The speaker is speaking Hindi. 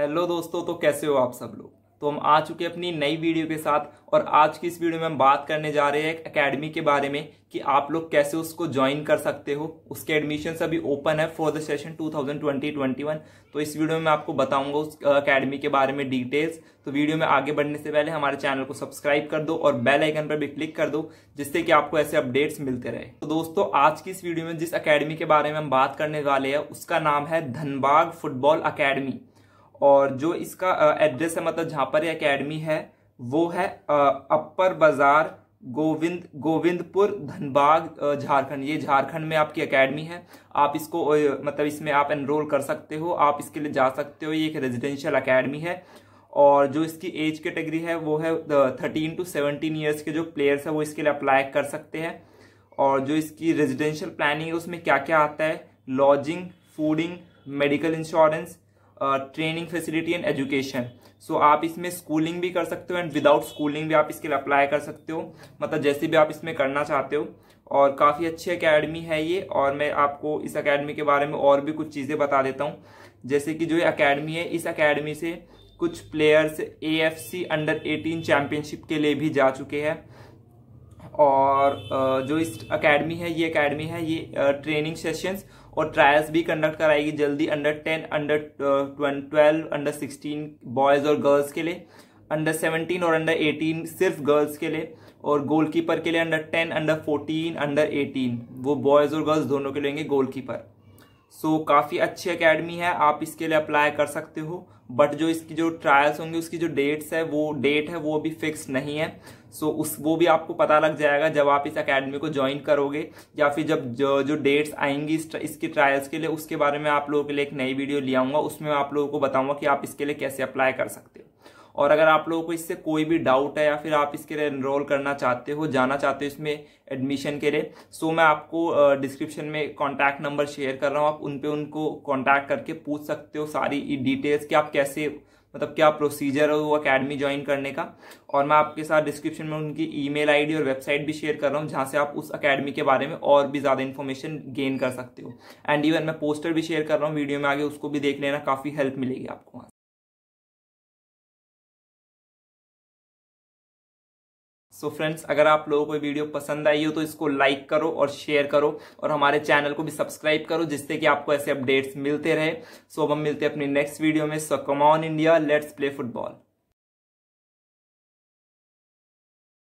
हेलो दोस्तों तो कैसे हो आप सब लोग तो हम आ चुके हैं अपनी नई वीडियो के साथ और आज की इस वीडियो में हम बात करने जा रहे हैं एक अकेडमी के बारे में कि आप लोग कैसे उसको ज्वाइन कर सकते हो उसके एडमिशन अभी ओपन है फॉर द सेशन 2020-21 तो इस वीडियो में मैं आपको बताऊंगा उस अकेडमी के बारे में डिटेल्स तो वीडियो में आगे बढ़ने से पहले हमारे चैनल को सब्सक्राइब कर दो और बेल आइकन पर भी क्लिक कर दो जिससे कि आपको ऐसे अपडेट्स मिलते रहे तो दोस्तों आज की इस वीडियो में जिस अकेडमी के बारे में हम बात करने वाले हैं उसका नाम है धनबाग फुटबॉल अकेडमी और जो इसका एड्रेस है मतलब जहाँ पर अकेडमी है वो है अपर बाजार गोविंद गोविंदपुर धनबाद झारखंड ये झारखंड में आपकी एकेडमी है आप इसको मतलब इसमें आप एनरोल कर सकते हो आप इसके लिए जा सकते हो ये एक रेजिडेंशियल एकेडमी है और जो इसकी एज कैटेगरी है वो है थर्टीन टू सेवनटीन ईयर्स के जो प्लेयर्स है वो इसके लिए अप्लाई कर सकते हैं और जो इसकी रेजिडेंशियल प्लानिंग है उसमें क्या क्या आता है lodging fooding medical insurance training facility and education so आप इसमें स्कूलिंग भी कर सकते हो एंड विदाउट स्कूलिंग भी आप इसके लिए अप्लाई कर सकते हो मतलब जैसे भी आप इसमें करना चाहते हो और काफ़ी अच्छी अकेडमी है ये और मैं आपको इस अकेडमी के बारे में और भी कुछ चीज़ें बता देता हूँ जैसे कि जो ये अकेडमी है इस अकेडमी से कुछ players a under eighteen championship के लिए भी जा चुके हैं और जो इस अकेडमी है ये अकेडमी है ये ट्रेनिंग सेशंस और ट्रायल्स भी कंडक्ट कराएगी जल्दी under ten under twelve under sixteen boys और गर्ल्स के लिए अंडर सेवनटीन और अंडर एटीन सिर्फ गर्ल्स के लिए और गोलकीपर के लिए under ten under fourteen under eighteen वो बॉयज़ और गर्ल्स दोनों के लेंगे गोलकीपर सो so, काफ़ी अच्छी अकेडमी है आप इसके लिए अप्लाई कर सकते हो बट जो इसकी जो ट्रायल्स होंगे उसकी जो डेट्स है वो डेट है वो अभी फिक्स नहीं है सो so, उस वो भी आपको पता लग जाएगा जब आप इस अकेडमी को ज्वाइन करोगे या फिर जब जो, जो डेट्स आएंगी इस, इसके ट्रायल्स के लिए उसके बारे में आप लोगों के लिए एक नई वीडियो ले आऊँगा उसमें आप लोगों को बताऊँगा कि आप इसके लिए कैसे अप्लाई कर सकते हो और अगर आप लोगों को इससे कोई भी डाउट है या फिर आप इसके लिए इनरोल करना चाहते हो जाना चाहते हो इसमें एडमिशन के लिए सो मैं आपको डिस्क्रिप्शन में कॉन्टैक्ट नंबर शेयर कर रहा हूँ आप उन पर उनको कॉन्टैक्ट करके पूछ सकते हो सारी डिटेल्स कि आप कैसे मतलब क्या प्रोसीजर है वो अकेडमी ज्वाइन करने का और मैं आपके साथ डिस्क्रिप्शन में उनकी ईमेल आईडी और वेबसाइट भी शेयर कर रहा हूँ जहाँ से आप उस अकेडमी के बारे में और भी ज़्यादा इन्फॉर्मेशन गेन कर सकते हो एंड इवन मैं पोस्टर भी शेयर कर रहा हूँ वीडियो में आगे उसको भी देख लेना काफ़ी हेल्प मिलेगी आपको वहाँ सो so फ्रेंड्स अगर आप लोगों को वीडियो पसंद आई हो तो इसको लाइक करो और शेयर करो और हमारे चैनल को भी सब्सक्राइब करो जिससे कि आपको ऐसे अपडेट्स मिलते रहे सो so अब हम मिलते हैं अपनी नेक्स्ट वीडियो में so come on India let's play football